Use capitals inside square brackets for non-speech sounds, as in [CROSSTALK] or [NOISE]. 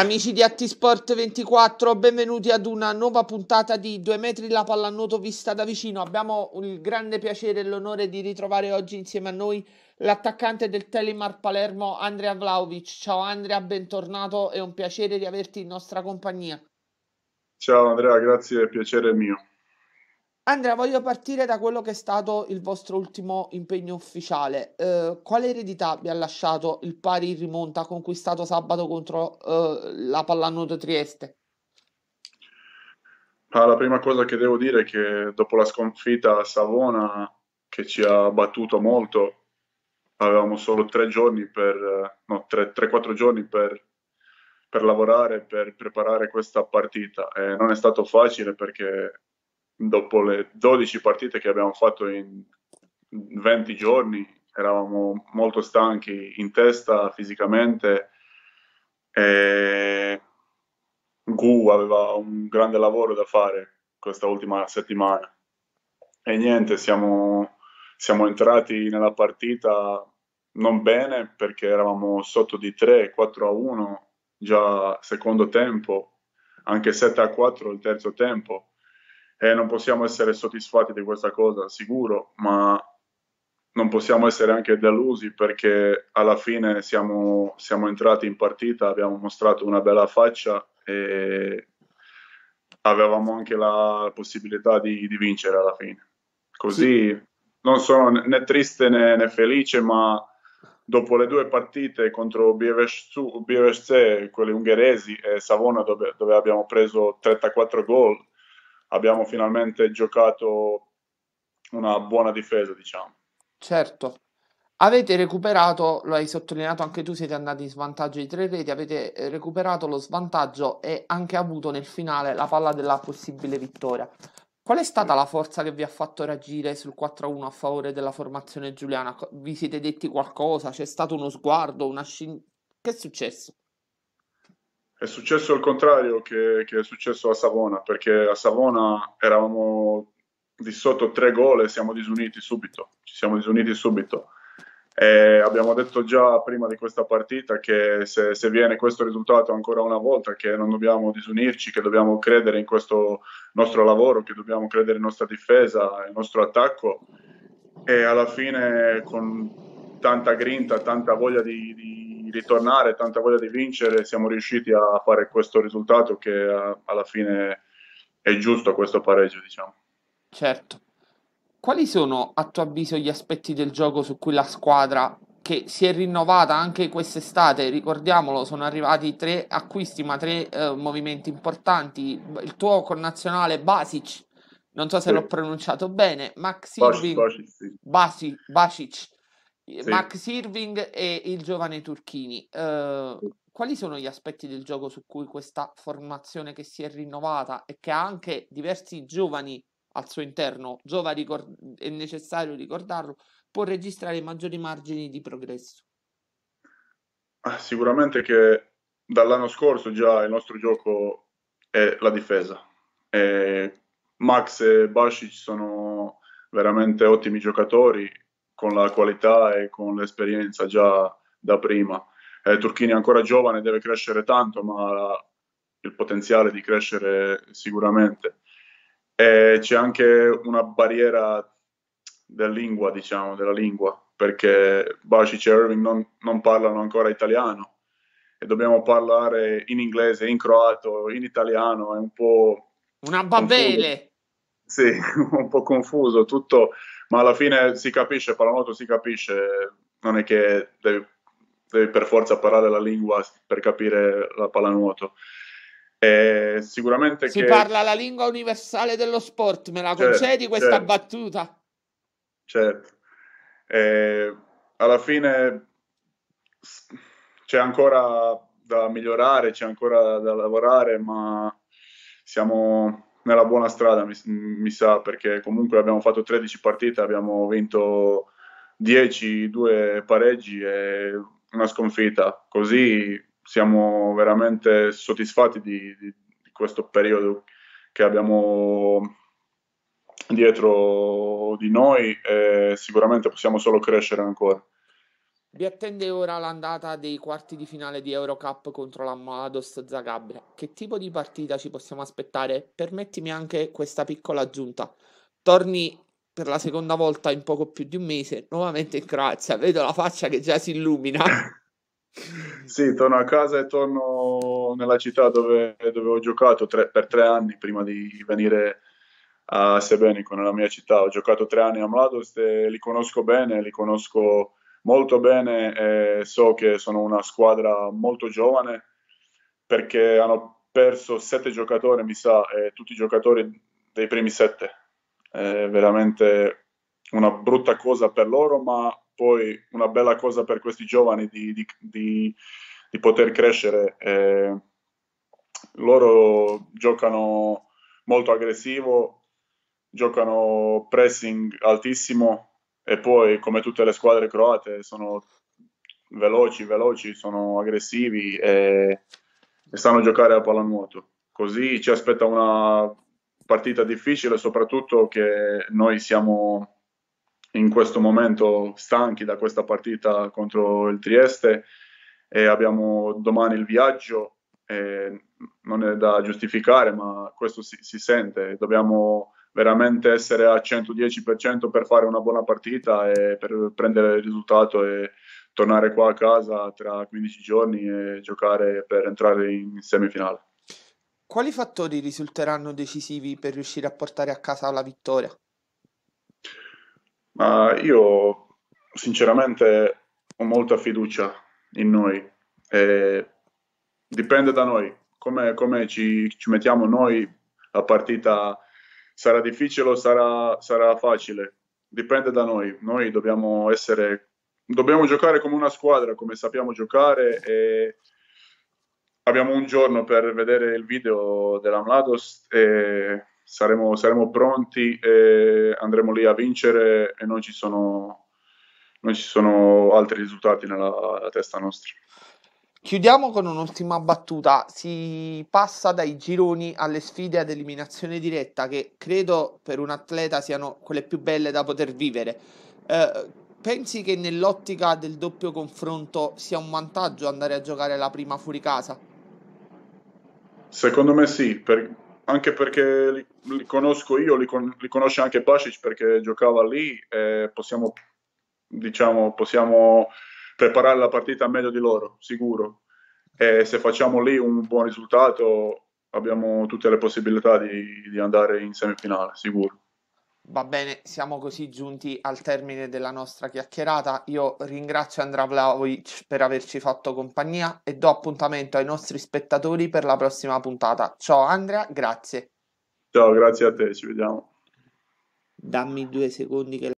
Amici di Attisport 24, benvenuti ad una nuova puntata di Due metri la pallanuoto vista da vicino. Abbiamo il grande piacere e l'onore di ritrovare oggi insieme a noi l'attaccante del Telemar Palermo Andrea Vlaovic. Ciao Andrea, bentornato, è un piacere di averti in nostra compagnia. Ciao Andrea, grazie, piacere mio. Andrea, voglio partire da quello che è stato il vostro ultimo impegno ufficiale. Eh, quale eredità vi ha lasciato il pari in rimonta conquistato sabato contro eh, la Pallanuoto Trieste? Ah, la prima cosa che devo dire è che dopo la sconfitta a Savona, che ci ha battuto molto, avevamo solo 3-4 giorni, no, giorni per, per lavorare, per preparare questa partita. E non è stato facile perché dopo le 12 partite che abbiamo fatto in 20 giorni, eravamo molto stanchi in testa, fisicamente. E Gu aveva un grande lavoro da fare questa ultima settimana. E niente, siamo, siamo entrati nella partita non bene perché eravamo sotto di 3, 4 a 1 già secondo tempo, anche 7 a 4 il terzo tempo eh, non possiamo essere soddisfatti di questa cosa, sicuro, ma non possiamo essere anche delusi perché alla fine siamo, siamo entrati in partita, abbiamo mostrato una bella faccia e avevamo anche la possibilità di, di vincere alla fine. Così sì. non sono né triste né, né, felice, ma dopo le due partite contro BFC, BFC quelle ungheresi, e Savona dove, dove abbiamo preso 34 gol, abbiamo finalmente giocato una buona difesa, diciamo. Certo. Avete recuperato, lo hai sottolineato anche tu, siete andati in svantaggio di tre reti, avete eh, recuperato lo svantaggio e anche avuto nel finale la palla della possibile vittoria. Qual è stata la forza che vi ha fatto reagire sul 4-1 a favore della formazione giuliana? Vi siete detti qualcosa? C'è stato uno sguardo, una scintilla? Che è successo? È successo il contrario che, che, è successo a Savona, perché a Savona eravamo di sotto tre gol e siamo disuniti subito. Ci siamo disuniti subito. E abbiamo detto già prima di questa partita che se, se, viene questo risultato ancora una volta, che non dobbiamo disunirci, che dobbiamo credere in questo nostro lavoro, che dobbiamo credere in nostra difesa, il nostro attacco. E alla fine con tanta grinta, tanta voglia di, di ritornare, tanta voglia di vincere, siamo riusciti a fare questo risultato che eh, alla fine è giusto questo pareggio, diciamo. Certo. Quali sono a tuo avviso gli aspetti del gioco su cui la squadra che si è rinnovata anche quest'estate, ricordiamolo, sono arrivati tre acquisti ma tre eh, movimenti importanti. Il tuo connazionale Basic, non so se sì. l'ho pronunciato bene, Max Irving, Basic, sì. Basic eh, sì. Max Irving e il giovane Turchini. Eh, quali sono gli aspetti del gioco su cui questa formazione che si è rinnovata e che ha anche diversi giovani al suo interno, giova ricord- è necessario ricordarlo, può registrare maggiori margini di progresso? Ah, sicuramente che dall'anno scorso già il nostro gioco è la difesa. E eh, Max e Bashic sono veramente ottimi giocatori con la qualità e con l'esperienza già da prima. Eh, Turchini è ancora giovane, deve crescere tanto, ma ha il potenziale di crescere sicuramente. E c'è anche una barriera della lingua, diciamo, della lingua, perché Bacic e Irving non, non parlano ancora italiano e dobbiamo parlare in inglese, in croato, in italiano, è un po'... Una babele! Un sì, [LAUGHS] un po' confuso, tutto ma alla fine si capisce, pallanuoto si capisce, non è che devi, devi per forza parlare la lingua per capire la pallanuoto. Eh, sicuramente si che... parla la lingua universale dello sport, me la certo, concedi certo, questa certo. battuta? Certo. Eh, alla fine c'è ancora da migliorare, c'è ancora da lavorare, ma siamo nella buona strada, mi, mi, sa, perché comunque abbiamo fatto 13 partite, abbiamo vinto 10, 2 pareggi e una sconfitta. Così siamo veramente soddisfatti di, di, di questo periodo che abbiamo dietro di noi e sicuramente possiamo solo crescere ancora. Vi attende ora l'andata dei quarti di finale di Eurocup contro la l'Amalados Zagabria. Che tipo di partita ci possiamo aspettare? Permettimi anche questa piccola aggiunta. Torni per la seconda volta in poco più di un mese, nuovamente in Croazia. Vedo la faccia che già si illumina. [LAUGHS] sì, torno a casa e torno nella città dove, dove ho giocato tre, per tre anni prima di venire a Sebenico, nella mia città. Ho giocato tre anni a Mladost e li conosco bene, li conosco molto bene e so che sono una squadra molto giovane perché hanno perso sette giocatori, mi sa, tutti i giocatori dei primi sette. È veramente una brutta cosa per loro, ma poi una bella cosa per questi giovani di, di, di, di poter crescere. Eh, loro giocano molto aggressivo, giocano pressing altissimo, e poi come tutte le squadre croate sono veloci, veloci, sono aggressivi e, e sanno giocare a pallanuoto. Così ci aspetta una partita difficile, soprattutto che noi siamo in questo momento stanchi da questa partita contro il Trieste e abbiamo domani il viaggio. non è da giustificare, ma questo si, si sente. Dobbiamo veramente essere al 110% per fare una buona partita e per prendere il risultato e tornare qua a casa tra 15 giorni e giocare per entrare in semifinale. Quali fattori risulteranno decisivi per riuscire a portare a casa la vittoria? Ma io sinceramente ho molta fiducia in noi. E dipende da noi, come, come ci, ci mettiamo noi la partita sarà difficile o sarà, sarà facile, dipende da noi. Noi dobbiamo essere, dobbiamo giocare come una squadra, come sappiamo giocare e abbiamo un giorno per vedere il video della dell'Amlados e saremo, saremo pronti e andremo lì a vincere e non ci sono, non ci sono altri risultati nella, nella testa nostra. Chiudiamo con un'ultima battuta. Si passa dai gironi alle sfide ad eliminazione diretta, che credo per un atleta siano quelle più belle da poter vivere. Eh, pensi che nell'ottica del doppio confronto sia un vantaggio andare a giocare la prima fuori casa? Secondo me sì, per, anche perché li, li, conosco io, li, con, li conosce anche Basic perché giocava lì e possiamo, diciamo, possiamo preparare la partita meglio di loro, sicuro. E se facciamo lì un buon risultato abbiamo tutte le possibilità di, di andare in semifinale, sicuro. Va bene, siamo così giunti al termine della nostra chiacchierata. Io ringrazio Andra Vlaovic per averci fatto compagnia e do appuntamento ai nostri spettatori per la prossima puntata. Ciao Andrea, grazie. Ciao, grazie a te, ci vediamo. Dammi due secondi che